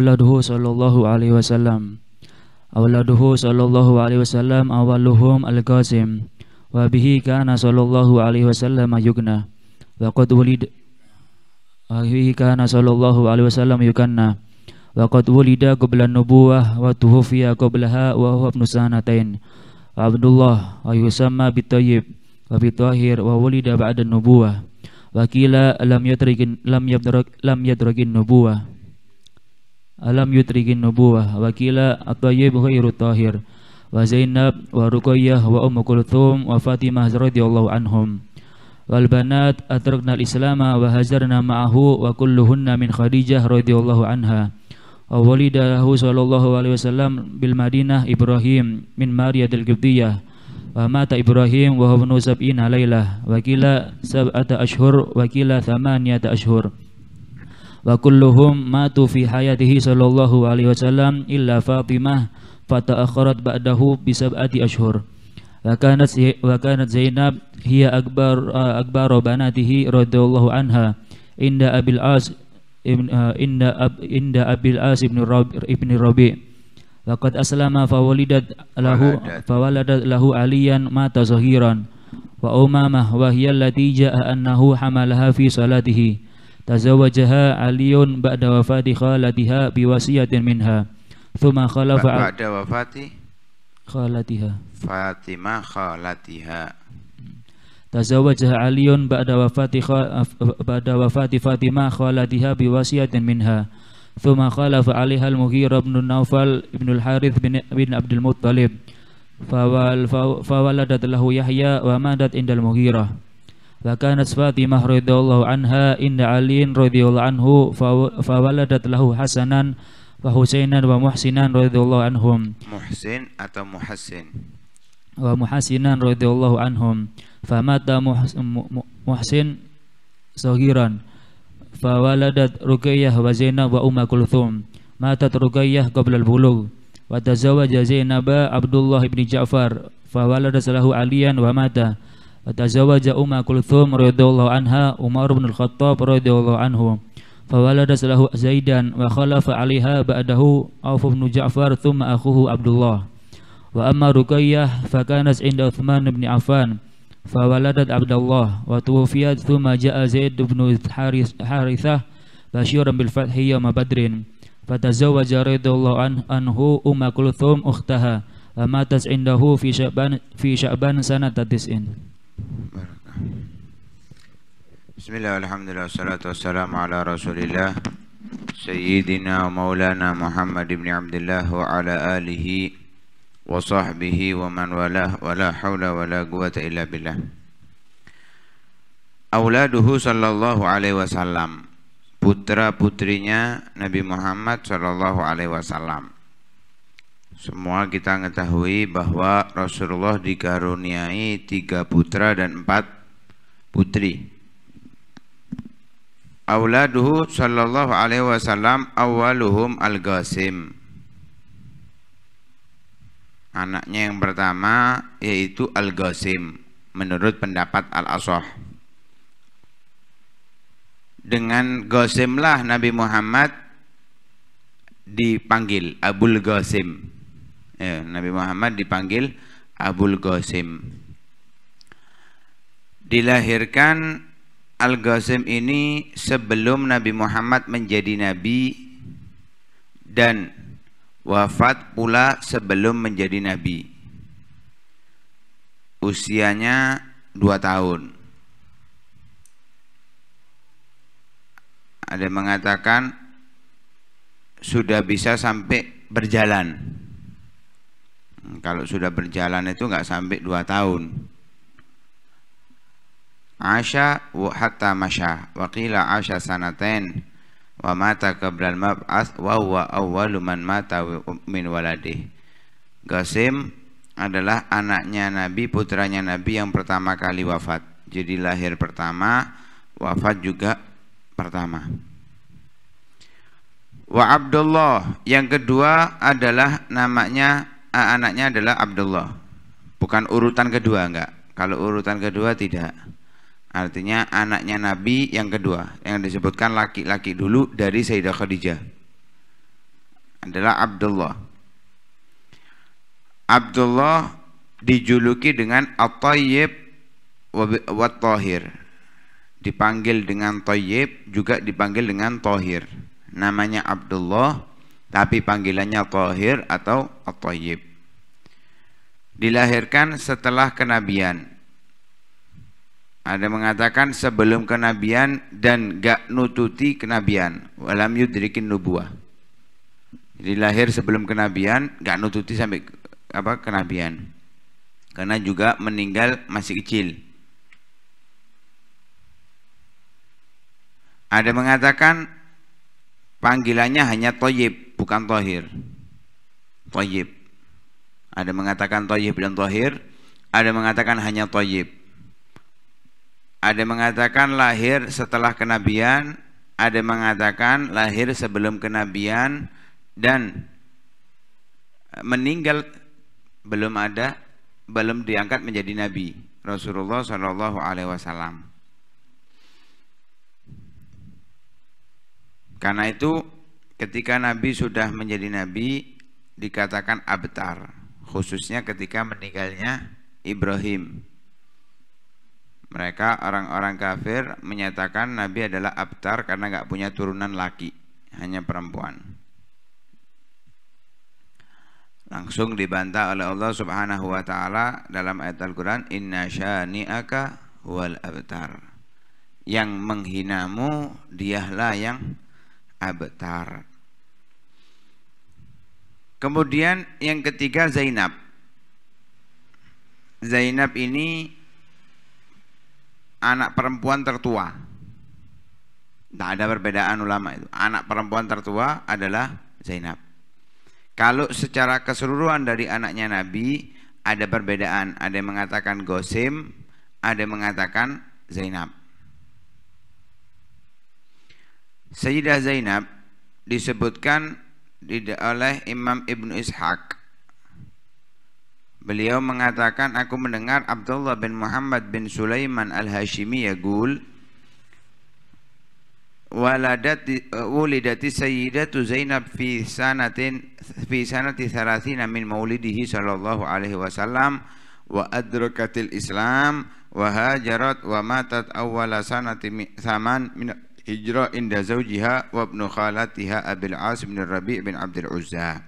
awladuhu sallallahu alaihi wasallam awladuhu sallallahu alaihi wasallam awaluhum al-Qasim wa bihi kana sallallahu alaihi wasallam yugna wa qad wulid wa bihi kana sallallahu alaihi wasallam yukanna wa qad wulida qabla nubuwah wa tuhufiya qablaha wa huwa ibn sanatain Abdullah wa yusamma bitayyib wa bitahir wa wulida ba'da nubuwah wa qila lam yadrik lam yadrak lam yadrakin nubuwah alam yutrikin Nubuah, Wakila kila at-tayyib ghairu tahir wa Zainab wa Ruqayyah wa Ummu Kulthum wa Fatimah radhiyallahu anhum wal banat atrakna al-islama wa hajarna ma'ahu wa kulluhunna min Khadijah radhiyallahu anha wa walidahu sallallahu alaihi wasallam bil Madinah Ibrahim min Maria al Qibtiyah wa mata Ibrahim wa huwa sab'ina lailah wa kila sab'ata ashhur wa kila thamaniyata ashhur وكلهم ماتوا في حياته صلى الله عليه وسلم إلا فاطمة فتأخرت بعده بسبعة أشهر وكانت وكانت زينب هي أكبر أكبر بناته رضي الله عنها عند أبي العاص عند عند أبي العاص بن الربيع ابن الربيع وقد أسلم فولدت له فولدت له عليا مات صغيرا وأمامة وهي التي جاء أنه حملها في صلاته tazawajaha Aliun ba'da wafati khalatiha biwasiyatin minha thumma khalafa ba'da wafati khalatiha Fatimah khalatiha tazawajaha Aliun ba'da wafati ba'da wafati Fatimah khalatiha biwasiyatin minha thumma khalafa 'alaiha al-Mughirah bin Naufal bin al-Harith bin, bin Abdul Muttalib fawal fawaladat lahu Yahya wa madat indal Mughirah Lakanat Fatimah radhiyallahu anha inda Aliin radhiyallahu anhu fawaladat lahu Hasanan wa Husainan wa Muhsinan radhiyallahu anhum. Muhsin atau Muhassin? Wa Muhasinan radhiyallahu anhum. Famata Muhsin sahiran. Fawaladat Ruqayyah wa Zainab wa Umma Kulthum. Matat Ruqayyah qabla al bulug Wa tazawaja Zainab Abdullah ibn Ja'far. Fawaladat lahu Aliyan wa mata. Fatazawaja Umma Kulthum radhiyallahu anha Umar bin Al-Khattab radhiyallahu anhu. Fawalada salahu Zaidan wa aliha ba adahu Auf bin Ja'far thumma akhuhu Abdullah. Wa amma Ruqayyah fa kanat 'inda Utsman bin Affan. Fawaladat Abdullah wa tuwfiyat thumma ja'a Zaid haritha Harithah Bashiran bil Fathi ma Badrin. Fatazawaja an anhu Umma Kulthum ukhtaha. Amatas indahu fi syaban fi syaban sanata tis'in. Bismillah, alhamdulillah, wassalatu wassalamu ala rasulillah Sayyidina maulana Muhammad ibn Abdullah wa ala alihi wa sahbihi wa man walah wa la hawla wa la quwata illa billah Auladuhu sallallahu alaihi wasallam Putra putrinya Nabi Muhammad sallallahu alaihi wasallam semua kita mengetahui bahwa Rasulullah dikaruniai tiga putra dan empat putri. Auladuhu sallallahu alaihi wasallam awaluhum al ghasim Anaknya yang pertama yaitu al Ghazim. menurut pendapat Al-Asah. Dengan Qasimlah Nabi Muhammad dipanggil Abul Qasim Ya, nabi Muhammad dipanggil Abul Ghazim. Dilahirkan al Ghazim ini sebelum Nabi Muhammad menjadi nabi dan wafat pula sebelum menjadi nabi. Usianya dua tahun. Ada yang mengatakan sudah bisa sampai berjalan kalau sudah berjalan itu nggak sampai dua tahun Asha wa hatta wakila wa qila asya sanatain wa mata qablal mab'ath wa huwa awwalu man mata min waladi. Gasim adalah anaknya Nabi putranya Nabi yang pertama kali wafat jadi lahir pertama wafat juga pertama wa Abdullah yang kedua adalah namanya anaknya adalah Abdullah. Bukan urutan kedua enggak. Kalau urutan kedua tidak. Artinya anaknya Nabi yang kedua yang disebutkan laki-laki dulu dari Sayyidah Khadijah adalah Abdullah. Abdullah dijuluki dengan At-Tayyib wa Tahir. Dipanggil dengan Tayyib juga dipanggil dengan Tahir. Namanya Abdullah tapi panggilannya tohir atau Atoyib. Dilahirkan setelah kenabian. Ada mengatakan sebelum kenabian dan gak nututi kenabian. Walam yudrikin nubuah. Jadi lahir sebelum kenabian, gak nututi sampai apa kenabian. Karena juga meninggal masih kecil. Ada mengatakan panggilannya hanya toyib bukan tohir toyib ada mengatakan toyib dan tohir ada mengatakan hanya toyib ada mengatakan lahir setelah kenabian ada mengatakan lahir sebelum kenabian dan meninggal belum ada belum diangkat menjadi nabi Rasulullah Shallallahu Alaihi Wasallam karena itu ketika Nabi sudah menjadi Nabi dikatakan abtar khususnya ketika meninggalnya Ibrahim mereka orang-orang kafir menyatakan Nabi adalah abtar karena nggak punya turunan laki hanya perempuan langsung dibantah oleh Allah Subhanahu wa taala dalam ayat Al-Qur'an inna syani'aka wal abtar yang menghinamu dialah yang abtar Kemudian yang ketiga Zainab. Zainab ini anak perempuan tertua. Tidak ada perbedaan ulama itu. Anak perempuan tertua adalah Zainab. Kalau secara keseluruhan dari anaknya Nabi ada perbedaan, ada yang mengatakan Gosim, ada yang mengatakan Zainab. Sayyidah Zainab disebutkan oleh Imam Ibn Ishaq. Beliau mengatakan aku mendengar Abdullah bin Muhammad bin Sulaiman Al-Hashimi yaqul waladati wulidati sayyidatu Zainab fi sanatin fi sanati tharathina min maulidihi sallallahu alaihi wasallam wa adrukatil Islam wa hajarat wa matat awwala sanati saman min hijrah inda zawjiha wa ibn khalatiha Abil As bin Rabi' bin Abdul Uzza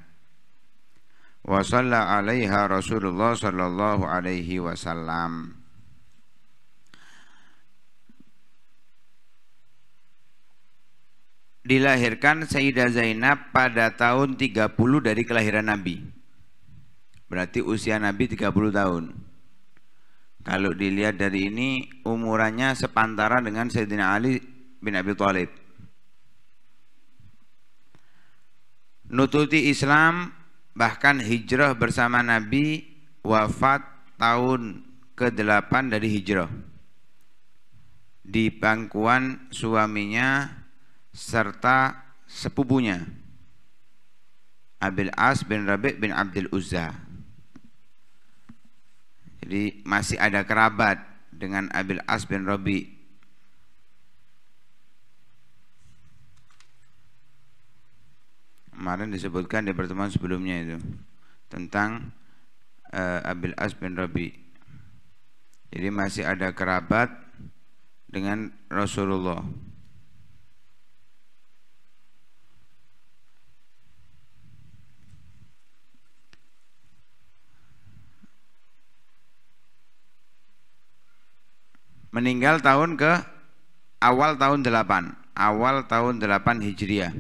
wa salla alaiha Rasulullah sallallahu alaihi wasallam dilahirkan Sayyidah Zainab pada tahun 30 dari kelahiran Nabi. Berarti usia Nabi 30 tahun. Kalau dilihat dari ini umurannya sepantara dengan Sayyidina Ali bin Abi Thalib. Nututi Islam bahkan hijrah bersama Nabi wafat tahun ke-8 dari hijrah di pangkuan suaminya serta sepupunya Abil As bin Rabi' bin Abdul Uzza jadi masih ada kerabat dengan Abil As bin Rabi' kemarin disebutkan di pertemuan sebelumnya itu tentang uh, Abil As bin Rabi. Jadi masih ada kerabat dengan Rasulullah. Meninggal tahun ke awal tahun 8, awal tahun 8 Hijriah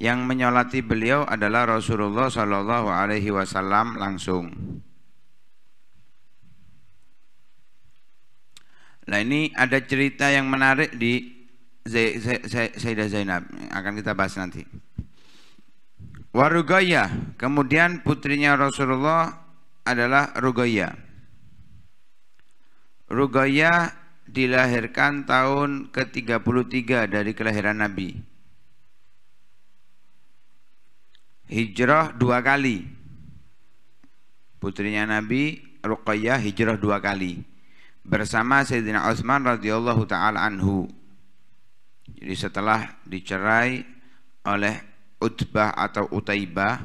yang menyolati beliau adalah Rasulullah Shallallahu Alaihi Wasallam langsung. Nah ini ada cerita yang menarik di Sayyidah Zainab akan kita bahas nanti. Warugaya, kemudian putrinya Rasulullah adalah Rugaya. Rugaya dilahirkan tahun ke-33 dari kelahiran Nabi. hijrah dua kali. Putrinya Nabi Ruqayyah hijrah dua kali bersama Sayyidina Utsman radhiyallahu taala anhu. Jadi setelah dicerai oleh Utbah atau Utaibah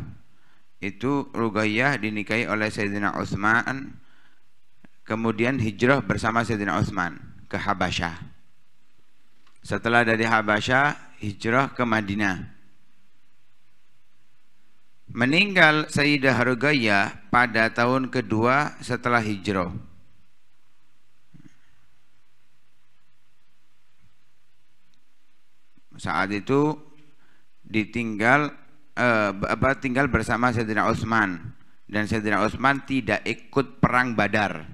itu Ruqayyah dinikahi oleh Sayyidina Utsman kemudian hijrah bersama Sayyidina Utsman ke Habasyah. Setelah dari Habasyah hijrah ke Madinah Meninggal Sayyidah Ruqayyah pada tahun kedua setelah hijrah. Saat itu ditinggal eh, apa tinggal bersama Sayyidina Utsman dan Sayyidina Utsman tidak ikut perang Badar.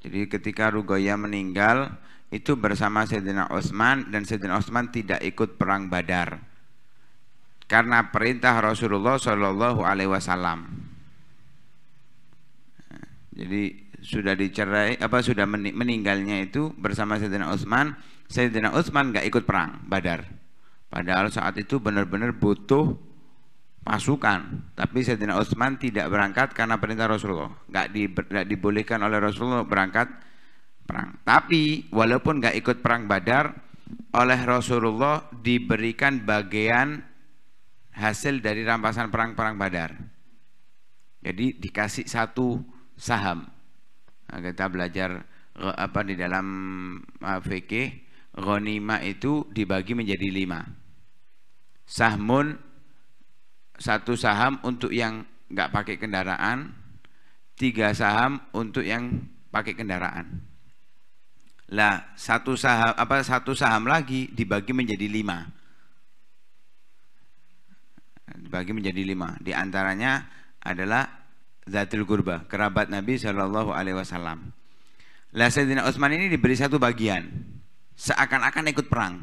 Jadi ketika Ruqayyah meninggal itu bersama Sayyidina Utsman dan Sayyidina Utsman tidak ikut perang Badar karena perintah Rasulullah Shallallahu Alaihi Wasallam. Jadi sudah dicerai apa sudah meninggalnya itu bersama Sayyidina Utsman, Sayyidina Utsman nggak ikut perang Badar. Padahal saat itu benar-benar butuh pasukan, tapi Sayyidina Utsman tidak berangkat karena perintah Rasulullah. Nggak di, dibolehkan oleh Rasulullah berangkat perang. Tapi walaupun nggak ikut perang Badar, oleh Rasulullah diberikan bagian hasil dari rampasan perang-perang Badar. Jadi dikasih satu saham. Nah, kita belajar eh, apa di dalam VK eh, Ronima itu dibagi menjadi lima. Sahmun satu saham untuk yang nggak pakai kendaraan, tiga saham untuk yang pakai kendaraan. Lah satu saham apa satu saham lagi dibagi menjadi lima dibagi menjadi lima. Di antaranya adalah Zatil Kurba, kerabat Nabi Shallallahu Alaihi Wasallam. Lah Sayyidina Utsman ini diberi satu bagian, seakan-akan ikut perang.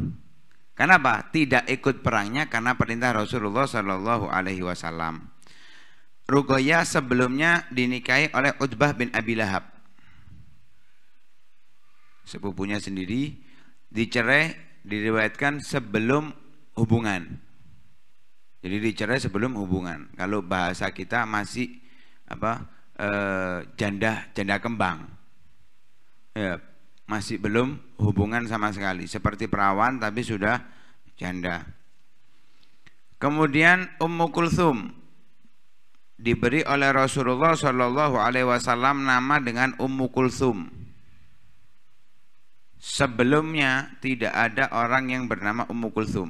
Kenapa? Tidak ikut perangnya karena perintah Rasulullah Shallallahu Alaihi Wasallam. Ruqayyah sebelumnya dinikahi oleh Utbah bin Abi Lahab. Sepupunya sendiri dicerai diriwayatkan sebelum hubungan jadi dicerai sebelum hubungan. Kalau bahasa kita masih apa e, janda janda kembang, ya, masih belum hubungan sama sekali. Seperti perawan tapi sudah janda. Kemudian Ummu Kulthum diberi oleh Rasulullah Shallallahu Alaihi Wasallam nama dengan Ummu Kulthum. Sebelumnya tidak ada orang yang bernama Ummu Kulthum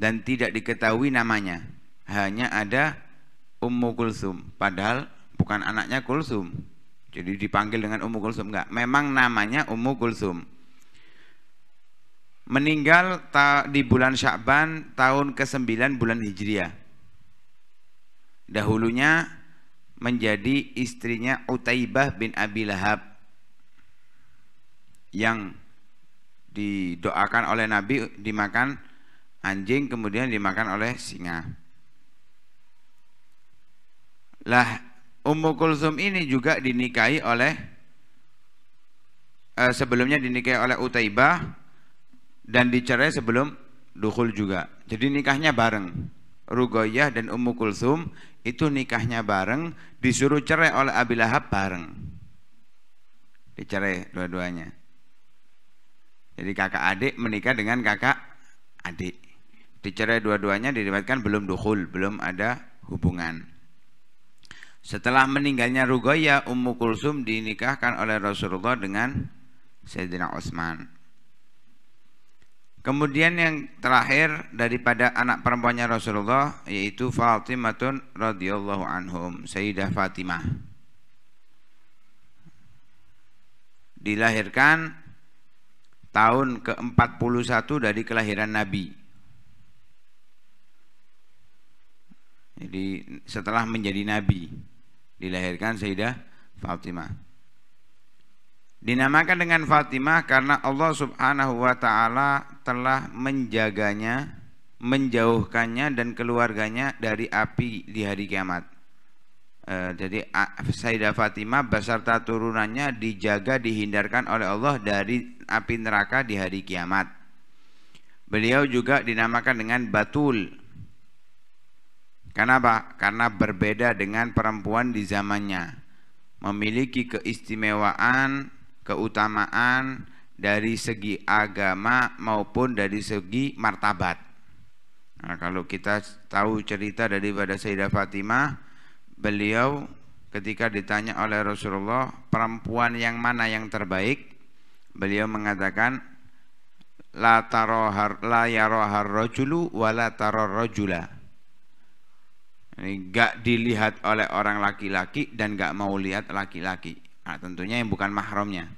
dan tidak diketahui namanya. Hanya ada Ummu Kulsum, padahal bukan anaknya Kulsum. Jadi dipanggil dengan Ummu Kulsum enggak. Memang namanya Ummu Kulsum. Meninggal di bulan Sya'ban tahun ke-9 bulan Hijriah. Dahulunya menjadi istrinya Utaibah bin Abi Lahab yang didoakan oleh Nabi dimakan anjing kemudian dimakan oleh singa lah Ummu Kulsum ini juga dinikahi oleh eh, sebelumnya dinikahi oleh Utaibah dan dicerai sebelum Duhul juga jadi nikahnya bareng Rugoyah dan Ummu Kulsum itu nikahnya bareng disuruh cerai oleh Abi Lahab bareng dicerai dua-duanya jadi kakak adik menikah dengan kakak adik dicerai dua-duanya diriwayatkan belum duhul, belum ada hubungan. Setelah meninggalnya Rugoya, Ummu Kulsum dinikahkan oleh Rasulullah dengan Sayyidina Utsman. Kemudian yang terakhir daripada anak perempuannya Rasulullah yaitu Fatimatun radhiyallahu anhum, Sayyidah Fatimah. Dilahirkan tahun ke-41 dari kelahiran Nabi Jadi setelah menjadi nabi dilahirkan Sayyidah Fatimah. Dinamakan dengan Fatimah karena Allah Subhanahu wa taala telah menjaganya, menjauhkannya dan keluarganya dari api di hari kiamat. E, jadi Sayyidah Fatimah beserta turunannya dijaga dihindarkan oleh Allah dari api neraka di hari kiamat. Beliau juga dinamakan dengan Batul Kenapa? Karena berbeda dengan perempuan di zamannya. Memiliki keistimewaan, keutamaan dari segi agama maupun dari segi martabat. Nah, kalau kita tahu cerita daripada Sayyidah Fatimah, beliau ketika ditanya oleh Rasulullah, perempuan yang mana yang terbaik? Beliau mengatakan, La, tarohar, la yarohar rojulu wa la taror rojula nggak eh, dilihat oleh orang laki-laki dan nggak mau lihat laki-laki nah, tentunya yang bukan mahramnya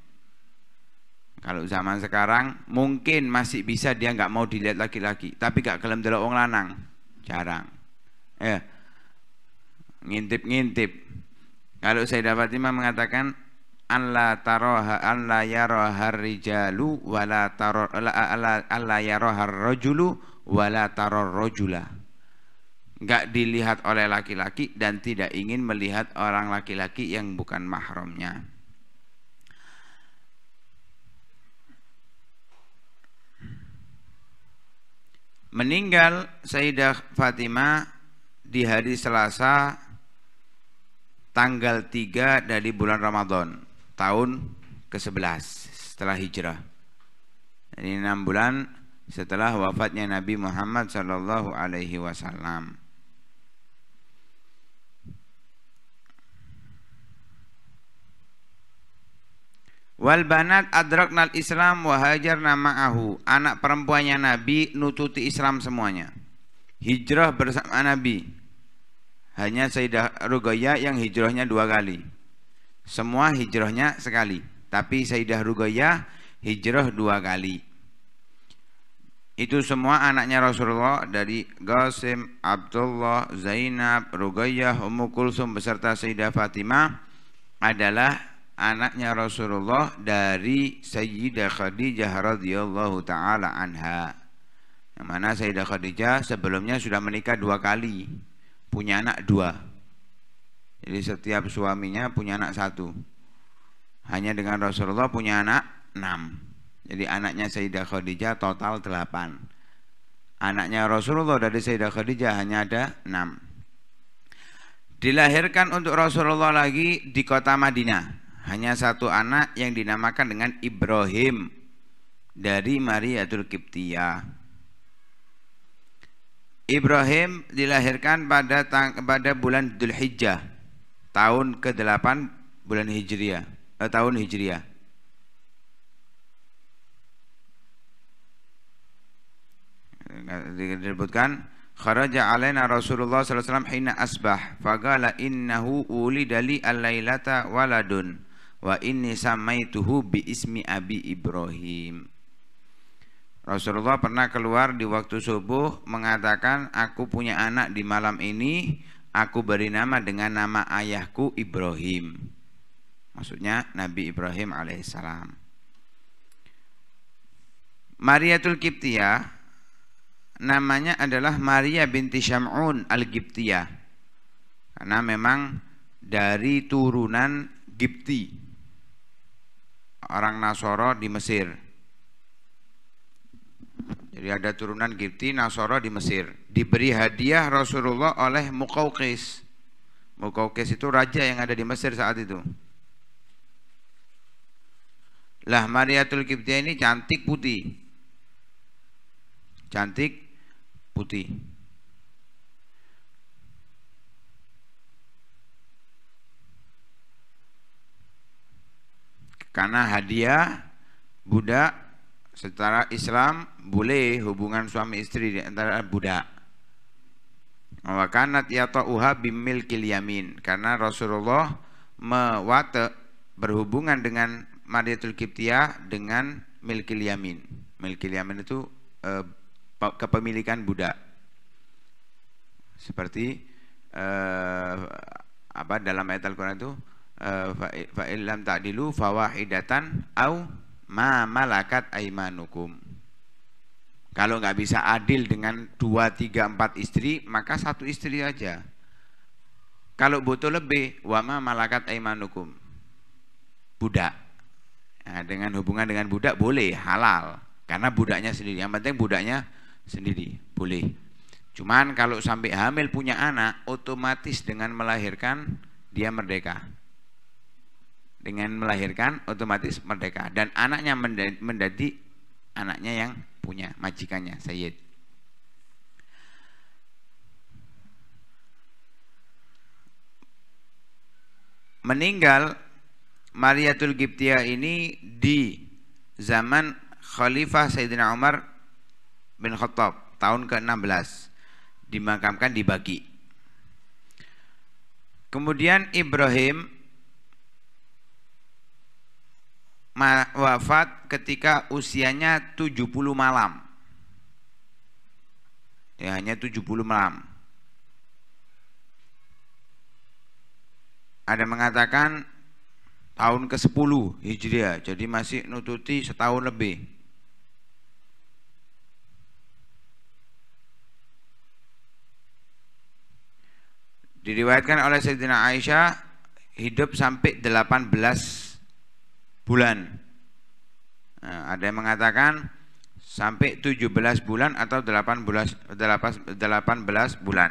kalau zaman sekarang mungkin masih bisa dia nggak mau dilihat laki-laki tapi nggak kelem dulu wong lanang jarang eh ngintip-ngintip kalau saya dapat imam mengatakan Allah taroha Allah rohar rijalu wala taro Allah Allah yarohar rojulu wala taro rojula nggak dilihat oleh laki-laki dan tidak ingin melihat orang laki-laki yang bukan mahramnya. Meninggal Sayyidah Fatimah di hari Selasa tanggal 3 dari bulan Ramadan tahun ke-11 setelah hijrah. Ini 6 bulan setelah wafatnya Nabi Muhammad sallallahu alaihi wasallam. Wal banat adraknal Islam wa nama Ahu Anak perempuannya Nabi nututi Islam semuanya. Hijrah bersama Nabi. Hanya Sayyidah Rugaya yang hijrahnya dua kali. Semua hijrahnya sekali. Tapi Sayyidah Rugaya hijrah dua kali. Itu semua anaknya Rasulullah dari Qasim, Abdullah, Zainab, Rugayyah, Ummu Kulsum beserta Sayyidah Fatimah adalah anaknya Rasulullah dari Sayyidah Khadijah radhiyallahu taala anha. Yang mana Sayyidah Khadijah sebelumnya sudah menikah dua kali, punya anak dua. Jadi setiap suaminya punya anak satu. Hanya dengan Rasulullah punya anak enam. Jadi anaknya Sayyidah Khadijah total delapan. Anaknya Rasulullah dari Sayyidah Khadijah hanya ada enam. Dilahirkan untuk Rasulullah lagi di kota Madinah hanya satu anak yang dinamakan dengan Ibrahim dari Maria Kiptia. Ibrahim dilahirkan pada tang pada bulan Dzulhijjah tahun ke-8 bulan Hijriah eh, tahun Hijriah. disebutkan kharaja alaina Rasulullah sallallahu alaihi wasallam hina asbah faqala innahu ulidali alailata al-lailata waladun wa inni samaituhu bi ismi abi Ibrahim Rasulullah pernah keluar di waktu subuh mengatakan aku punya anak di malam ini aku beri nama dengan nama ayahku Ibrahim maksudnya Nabi Ibrahim alaihissalam maria tul Kiptia namanya adalah Maria binti Syam'un al-Giptia karena memang dari turunan Gipti orang Nasoro di Mesir. Jadi ada turunan Gipti Nasoro di Mesir. Diberi hadiah Rasulullah oleh Mukaukis. Mukaukis itu raja yang ada di Mesir saat itu. Lah Maria Mariatul Gipti ini cantik putih. Cantik putih. Karena hadiah budak secara Islam boleh hubungan suami istri di antara budak. ya yata'uha bimilkil yamin. Karena Rasulullah mewate berhubungan dengan Mariatul kiptiah dengan milkil yamin. Milkil yamin itu eh, kepemilikan budak. Seperti eh, apa dalam ayat Al-Quran itu Eh, fa illam ta'dilu fawahidatan au ma malakat aimanukum. Kalau nggak bisa adil dengan dua, tiga, empat istri, maka satu istri aja. Kalau butuh lebih, wama malakat aimanukum. Budak. Nah, dengan hubungan dengan budak boleh, halal. Karena budaknya sendiri. Yang penting budaknya sendiri, boleh. Cuman kalau sampai hamil punya anak, otomatis dengan melahirkan dia merdeka dengan melahirkan otomatis merdeka dan anaknya mendadi anaknya yang punya majikannya Sayyid meninggal Mariatul Giptia ini di zaman Khalifah Sayyidina Umar bin Khattab tahun ke-16 dimakamkan di Bagi kemudian Ibrahim wafat ketika usianya 70 malam. Ya, hanya 70 malam. Ada mengatakan tahun ke-10 Hijriah, jadi masih nututi setahun lebih. Diriwayatkan oleh Sayyidina Aisyah hidup sampai 18 bulan. Nah, ada yang mengatakan sampai 17 bulan atau 18 18 bulan.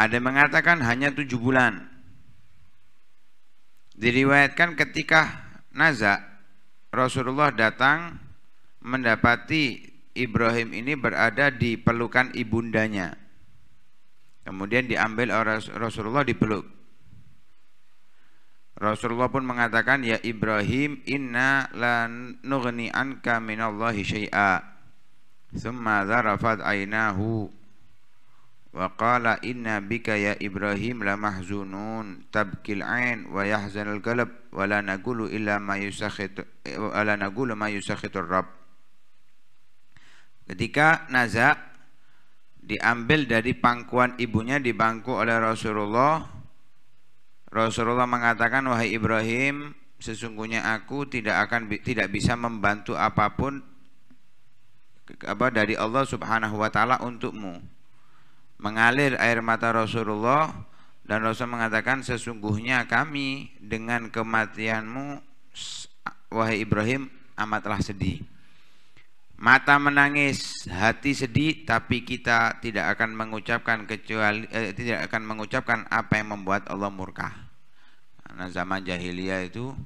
Ada yang mengatakan hanya 7 bulan. Diriwayatkan ketika Naza Rasulullah datang mendapati Ibrahim ini berada di pelukan ibundanya. Kemudian diambil oleh Rasulullah dipeluk. Rasulullah pun mengatakan ya Ibrahim inna la nughni anka minallahi syai'a summa zarafat ainahu wa qala inna bika ya Ibrahim la mahzunun tabkil ain wa yahzan al qalb wa la naqulu illa ma yusakhit wa la naqulu ma yusakhitur rab. Ketika Naza diambil dari pangkuan ibunya dibangku oleh Rasulullah Rasulullah mengatakan wahai Ibrahim sesungguhnya aku tidak akan tidak bisa membantu apapun apa dari Allah Subhanahu wa taala untukmu. Mengalir air mata Rasulullah dan Rasul mengatakan sesungguhnya kami dengan kematianmu wahai Ibrahim amatlah sedih. Mata menangis, hati sedih, tapi kita tidak akan mengucapkan kecuali eh, tidak akan mengucapkan apa yang membuat Allah murka. Karena zaman jahiliyah itu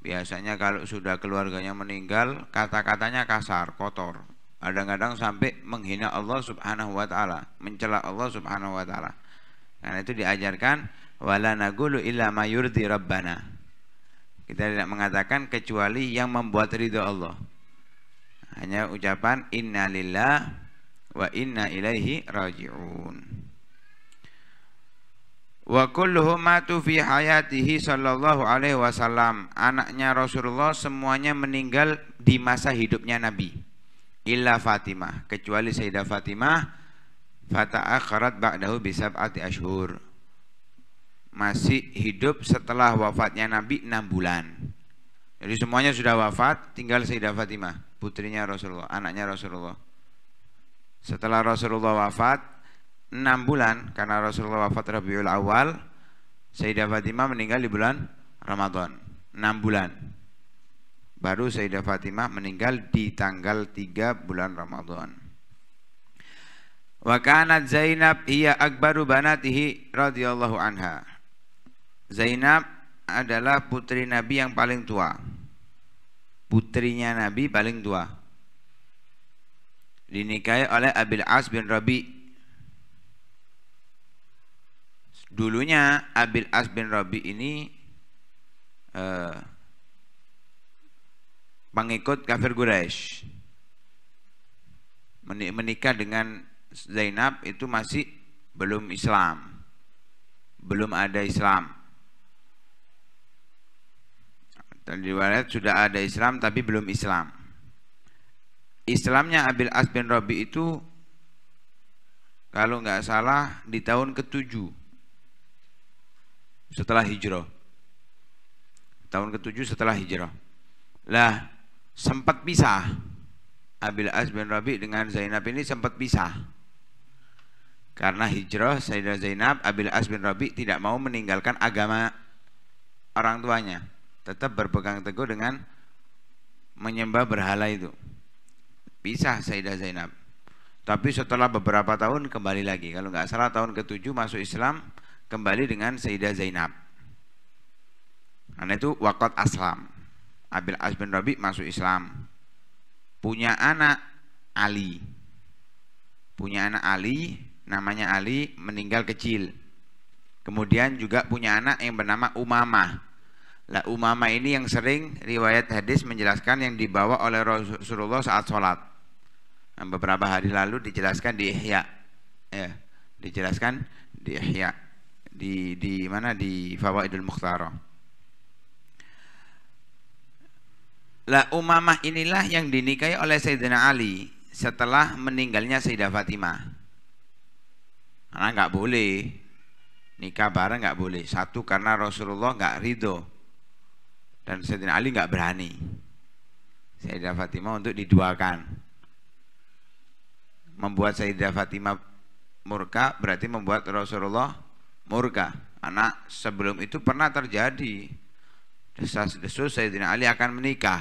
biasanya kalau sudah keluarganya meninggal, kata-katanya kasar, kotor. Kadang-kadang sampai menghina Allah Subhanahu wa taala, mencela Allah Subhanahu wa taala. Karena itu diajarkan wala nagulu illa ma yurdi rabbana. Kita tidak mengatakan kecuali yang membuat ridho Allah hanya ucapan innalillah wa inna ilaihi raji'un wa kulluhumatu fi hayatihi sallallahu alaihi wasallam anaknya Rasulullah semuanya meninggal di masa hidupnya Nabi illa Fatimah kecuali Sayyidah Fatimah fata'akharat ba'dahu bisab'ati ashur masih hidup setelah wafatnya Nabi 6 bulan jadi semuanya sudah wafat tinggal Sayyidah Fatimah putrinya Rasulullah, anaknya Rasulullah. Setelah Rasulullah wafat, enam bulan karena Rasulullah wafat Rabiul Awal, Sayyidah Fatimah meninggal di bulan Ramadan. enam bulan. Baru Sayyidah Fatimah meninggal di tanggal 3 bulan Ramadan. Wa kanat Zainab hiya akbaru banatihi radhiyallahu anha. Zainab adalah putri Nabi yang paling tua putrinya Nabi paling tua dinikahi oleh Abil As bin Rabi dulunya Abil As bin Rabi ini eh, pengikut kafir Quraisy menikah dengan Zainab itu masih belum Islam belum ada Islam di riwayat sudah ada Islam tapi belum Islam. Islamnya Abil As bin Rabi itu kalau nggak salah di tahun ke-7 setelah hijrah. Tahun ke-7 setelah hijrah. Lah sempat pisah Abil As bin Rabi dengan Zainab ini sempat pisah. Karena hijrah Sayyidah Zainab Abil As bin Rabi tidak mau meninggalkan agama orang tuanya tetap berpegang teguh dengan menyembah berhala itu. Pisah Sayyidah Zainab. Tapi setelah beberapa tahun kembali lagi. Kalau nggak salah tahun ke-7 masuk Islam kembali dengan Sayyidah Zainab. Karena itu wakat aslam. Abil As bin Rabi masuk Islam. Punya anak Ali. Punya anak Ali, namanya Ali meninggal kecil. Kemudian juga punya anak yang bernama Umamah lah Umama ini yang sering riwayat hadis menjelaskan yang dibawa oleh Rasulullah saat sholat. Nah, beberapa hari lalu dijelaskan di Ihya. Ya, dijelaskan di Ihya. Di, di mana di Fawaidul Mukhtarah. Lah umama inilah yang dinikahi oleh Sayyidina Ali setelah meninggalnya Sayyidah Fatimah. Karena nggak boleh nikah bareng nggak boleh. Satu karena Rasulullah nggak ridho dan Sayyidina Ali nggak berani Sayyidah Fatimah untuk diduakan membuat Sayyidah Fatimah murka berarti membuat Rasulullah murka anak sebelum itu pernah terjadi desas-desus Sayyidina Ali akan menikah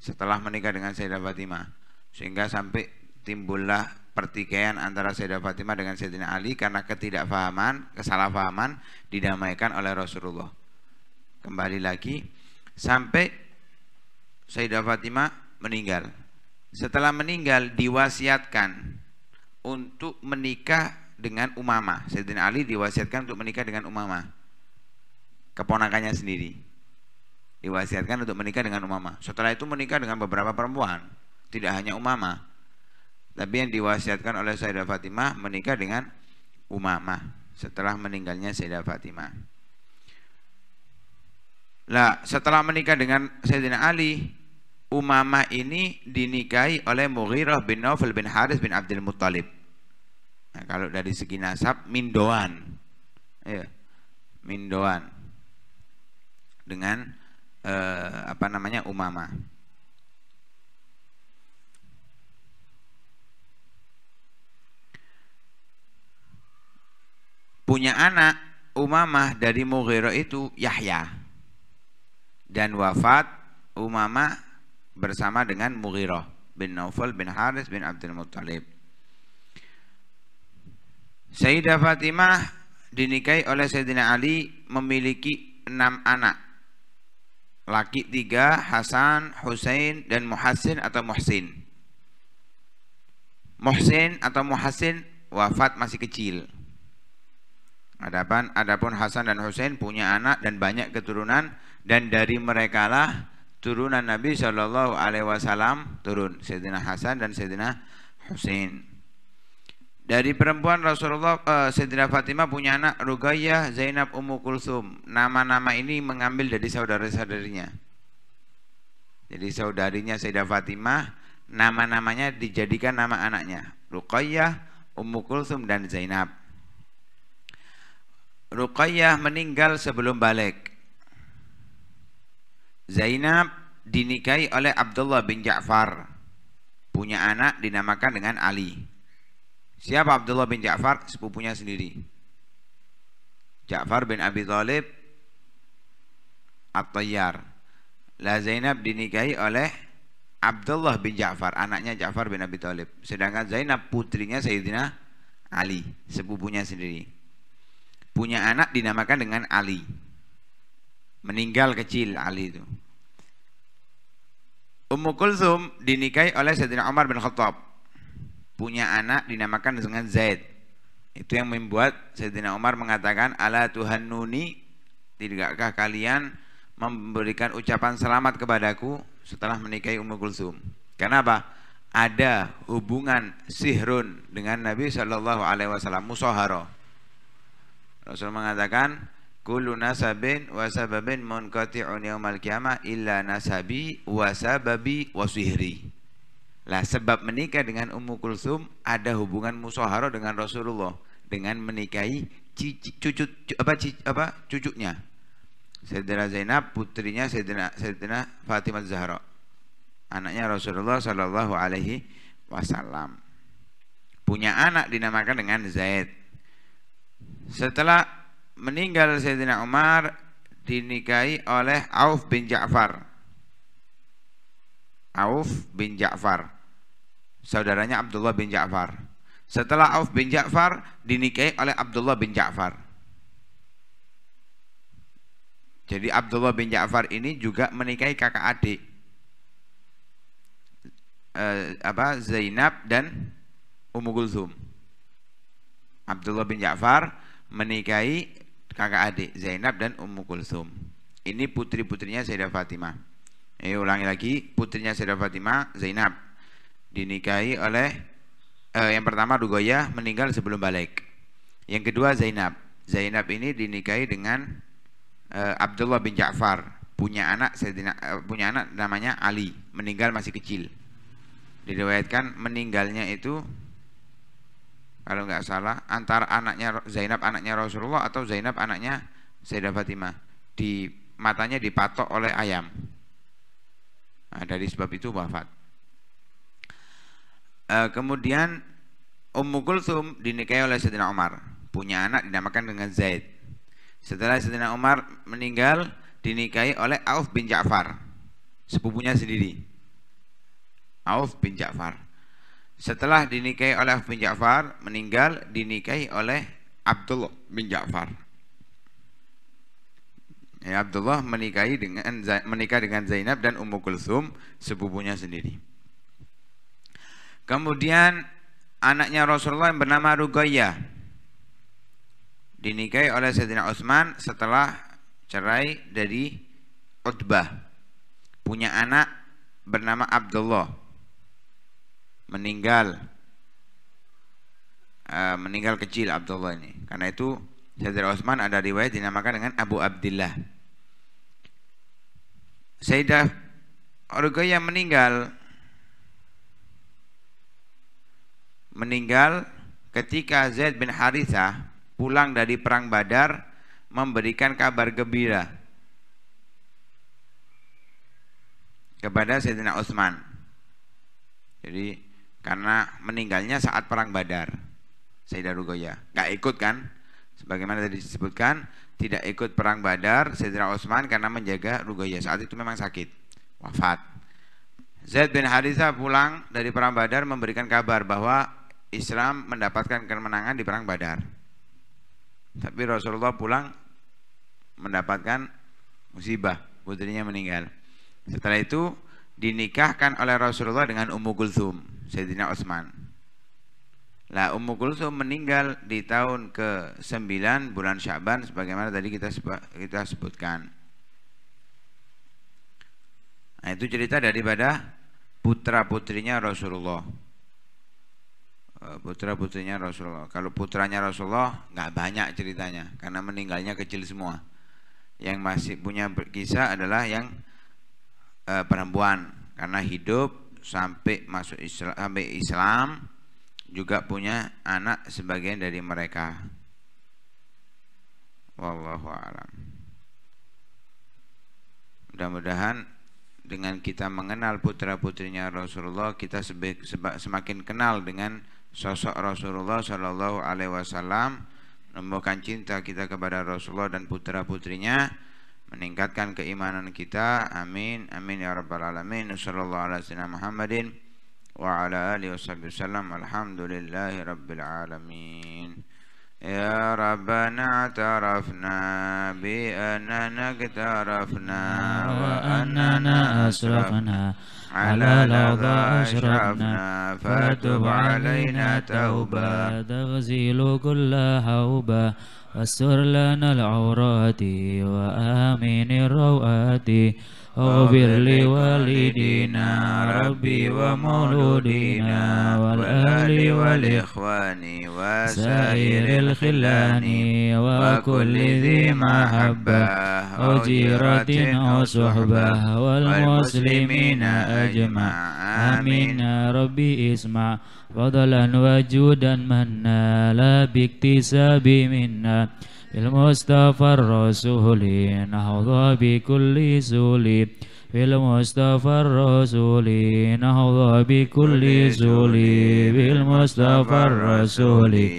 setelah menikah dengan Sayyidah Fatimah sehingga sampai timbullah pertikaian antara Sayyidah Fatimah dengan Sayyidina Ali karena ketidakfahaman, kesalahpahaman didamaikan oleh Rasulullah kembali lagi sampai Sayyidah Fatimah meninggal. Setelah meninggal diwasiatkan untuk menikah dengan Umama. Sayyidina Ali diwasiatkan untuk menikah dengan Umama, Keponakannya sendiri. Diwasiatkan untuk menikah dengan Umama. Setelah itu menikah dengan beberapa perempuan, tidak hanya Umama, Tapi yang diwasiatkan oleh Sayyidah Fatimah menikah dengan Umama setelah meninggalnya Sayyidah Fatimah. Lah setelah menikah dengan Sayyidina Ali, Umama ini dinikahi oleh Mughirah bin Nawfal bin Haris bin Abdul Muttalib. Nah, kalau dari segi nasab Mindoan. Ya, Mindoan. Dengan eh, apa namanya Umama. Punya anak Umamah dari Mughirah itu Yahya dan wafat Umama bersama dengan Mughirah bin Naufal bin Haris bin Abdul Muttalib. Sayyidah Fatimah dinikahi oleh Sayyidina Ali memiliki enam anak. Laki tiga, Hasan, Husain, dan Muhassin atau Muhsin. Muhsin atau Muhassin wafat masih kecil. Adapun, adapun Hasan dan Husain punya anak dan banyak keturunan dan dari merekalah turunan Nabi Shallallahu Alaihi Wasallam turun Sayyidina Hasan dan Sayyidina Husain dari perempuan Rasulullah eh, Sayyidina Fatimah punya anak Rugayah Zainab Ummu Kulsum nama-nama ini mengambil dari saudara-saudarinya jadi saudarinya Sayyidina Fatimah nama-namanya dijadikan nama anaknya Ruqayyah, Ummu Kulsum dan Zainab Ruqayyah meninggal sebelum balik Zainab dinikahi oleh Abdullah bin Ja'far. Punya anak dinamakan dengan Ali. Siapa Abdullah bin Ja'far? Sepupunya sendiri. Ja'far bin Abi Thalib At-Tayyar. Lah Zainab dinikahi oleh Abdullah bin Ja'far, anaknya Ja'far bin Abi Thalib. Sedangkan Zainab putrinya Sayyidina Ali, sepupunya sendiri. Punya anak dinamakan dengan Ali meninggal kecil Ali itu Ummu Kulsum dinikahi oleh Sayyidina Umar bin Khattab punya anak dinamakan dengan Zaid itu yang membuat Sayyidina Umar mengatakan ala Tuhan Nuni tidakkah kalian memberikan ucapan selamat kepadaku setelah menikahi Ummu Kulsum karena apa? ada hubungan sihrun dengan Nabi Shallallahu Alaihi Wasallam musoharo Rasul mengatakan Kullu nasabin wa sababin munqati'un yaumal kiamah illa nasabi wa sababi wa sihri. Lah sebab menikah dengan Ummu Kulsum ada hubungan musaharah dengan Rasulullah dengan menikahi cucu apa cici, apa cucunya. Sayyidina Zainab putrinya Sayyidina, Sayyidina Fatimah Zahra. Anaknya Rasulullah sallallahu alaihi wasallam. Punya anak dinamakan dengan Zaid. Setelah meninggal Sayyidina Umar dinikahi oleh Auf bin Ja'far. Auf bin Ja'far. Saudaranya Abdullah bin Ja'far. Setelah Auf bin Ja'far dinikahi oleh Abdullah bin Ja'far. Jadi Abdullah bin Ja'far ini juga menikahi kakak adik eh, apa Zainab dan Ummu Kulthum. Abdullah bin Ja'far menikahi kakak adik Zainab dan Ummu Kulthum. Ini putri-putrinya Sayyidah Fatimah. Eh ulangi lagi, putrinya Sayyidah Fatimah Zainab dinikahi oleh eh, yang pertama Dugoyah meninggal sebelum balik. Yang kedua Zainab. Zainab ini dinikahi dengan eh, Abdullah bin Ja'far, punya anak Sayyidina, eh, punya anak namanya Ali, meninggal masih kecil. Diriwayatkan meninggalnya itu kalau nggak salah antara anaknya Zainab anaknya Rasulullah atau Zainab anaknya Sayyidah Fatimah di matanya dipatok oleh ayam nah, dari sebab itu wafat e, kemudian Ummu Kulthum dinikahi oleh Sayyidina Umar punya anak dinamakan dengan Zaid setelah Sayyidina Umar meninggal dinikahi oleh Auf bin Ja'far sepupunya sendiri Auf bin Ja'far setelah dinikahi oleh Auf bin Ja'far, meninggal dinikahi oleh Abdullah bin Ja'far. Ya, Abdullah menikahi dengan menikah dengan Zainab dan Ummu Kulsum sepupunya sendiri. Kemudian anaknya Rasulullah yang bernama Rugaya dinikahi oleh Sayyidina Utsman setelah cerai dari Utbah. Punya anak bernama Abdullah meninggal uh, meninggal kecil Abdullah ini karena itu Sayyidina Utsman ada riwayat dinamakan dengan Abu Abdullah Sayyidah yang meninggal meninggal ketika Zaid bin Harithah pulang dari perang Badar memberikan kabar gembira kepada Sayyidina Utsman. Jadi karena meninggalnya saat perang Badar. Sayyidah Rugoya nggak ikut kan? Sebagaimana tadi disebutkan, tidak ikut perang Badar Sayyidina Utsman karena menjaga Rugoya saat itu memang sakit, wafat. Zaid bin Haritha pulang dari perang Badar memberikan kabar bahwa Islam mendapatkan kemenangan di perang Badar. Tapi Rasulullah pulang mendapatkan musibah, putrinya meninggal. Setelah itu dinikahkan oleh Rasulullah dengan Ummu Kulthum. Sayyidina Utsman. Lah Ummu Kulsum meninggal di tahun ke-9 bulan Syaban sebagaimana tadi kita kita sebutkan. Nah, itu cerita daripada putra-putrinya Rasulullah. Eh, putra-putrinya Rasulullah. Kalau putranya Rasulullah nggak banyak ceritanya karena meninggalnya kecil semua. Yang masih punya kisah adalah yang e, perempuan karena hidup sampai masuk Islam, sampai Islam juga punya anak sebagian dari mereka. Wallahu alam. Mudah-mudahan dengan kita mengenal putra-putrinya Rasulullah, kita semakin kenal dengan sosok Rasulullah Shallallahu alaihi wasallam, menumbuhkan cinta kita kepada Rasulullah dan putra-putrinya meningkatkan keimanan kita amin amin ya rabbal alamin sallallahu alaihi wasallam Muhammadin wa ala alihi wasallam alhamdulillahi rabbil alamin يا ربنا اعترفنا بأننا اقترفنا وأننا أسرفنا على لظى أشرفنا فتب علينا توبة تغزيل كل هوبة واستر لنا العورات وآمن الروآت اغفر لوالدينا ربي ومولودينا والأهل والإخوان وسائر الخلان وكل ذي محبة أو جيرة أو صحبة والمسلمين أجمع آمين ربي اسمع فضلا وجودا منا لا باكتساب منا بالمصطفى الرسول نهض بكل سول بالمصطفى الرسول نهض بكل سول بالمصطفى الرسول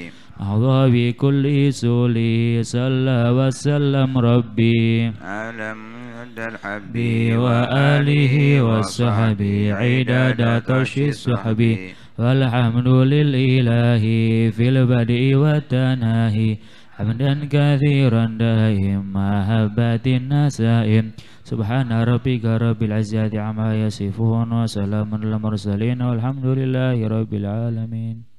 أعوذ بكل سولي صلى وسلم ربي على مد الحبي وآله والصحب عداد طش السحب والحمد لله في البدء والتناهي hamdan kathiran daim mahabbatin nasaim subhana rabbika rabbil izzati amma yasifun wa salamun lil mursalin rabbil alamin